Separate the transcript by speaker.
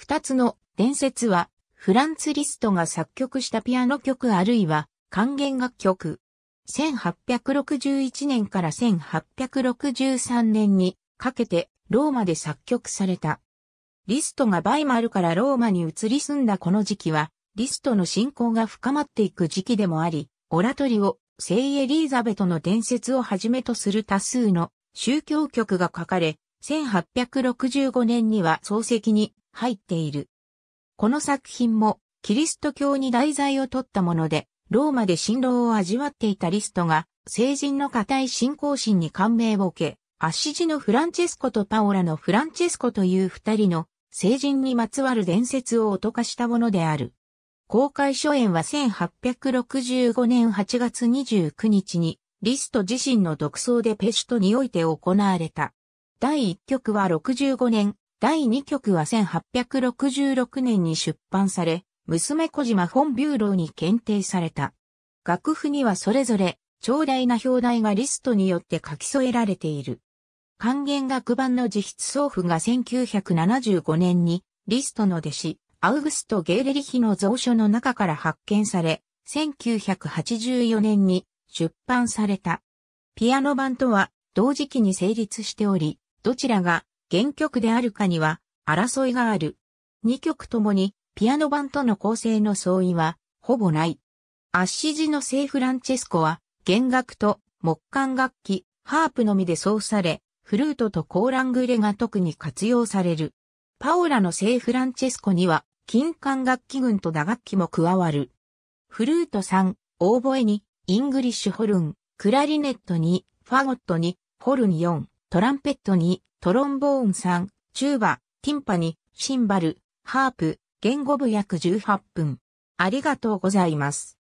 Speaker 1: 二つの伝説は、フランツ・リストが作曲したピアノ曲あるいは還元楽曲。1861年から1863年にかけてローマで作曲された。リストがバイマルからローマに移り住んだこの時期は、リストの信仰が深まっていく時期でもあり、オラトリオ、聖エリーザベトの伝説をはじめとする多数の宗教曲が書かれ、1865年には漱石に入っている。この作品もキリスト教に題材を取ったもので、ローマで辛労を味わっていたリストが、聖人の固い信仰心に感銘を受け、アッシジのフランチェスコとパオラのフランチェスコという二人の聖人にまつわる伝説を音化したものである。公開初演は1865年8月29日に、リスト自身の独創でペシュトにおいて行われた。第一曲は65年第2局は1866年に出版され、娘小島本ビューローに検定された。楽譜にはそれぞれ、長大な表題がリストによって書き添えられている。還元楽版の自筆送付が1975年に、リストの弟子、アウグスト・ゲーレリヒの蔵書の中から発見され、1984年に出版された。ピアノ版とは同時期に成立しており、どちらが原曲であるかには争いがある。2曲ともにピアノ版との構成の相違はほぼない。アッシジの聖フランチェスコは弦楽と木管楽器、ハープのみで奏され、フルートとコーラングレが特に活用される。パオラの聖フランチェスコには金管楽器群と打楽器も加わる。フルート3、オーボエに、イングリッシュホルン、クラリネット2、ファゴット2、ホルン4、トランペット2、トロンボーン3、チューバ、ティンパニ、シンバル、ハープ、言語部約18分。ありがとうございます。